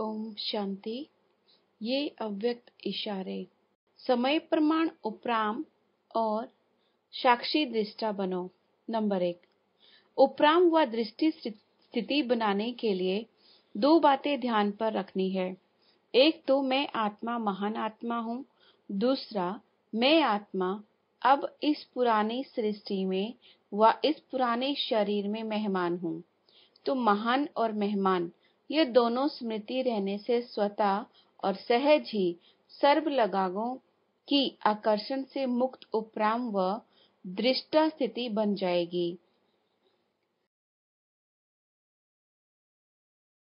ओम शांति ये अव्यक्त इशारे समय प्रमाण उपराम और साक्षी दृष्टा बनो नंबर एक उपराम व दृष्टि स्थिति बनाने के लिए दो बातें ध्यान पर रखनी है एक तो मैं आत्मा महान आत्मा हूँ दूसरा मैं आत्मा अब इस पुरानी सृष्टि में व इस पुराने शरीर में मेहमान हूँ तो महान और मेहमान ये दोनों स्मृति रहने से स्वतः और सहज ही सर्वलगावों की आकर्षण से मुक्त उपराम व दृष्टा स्थिति बन जाएगी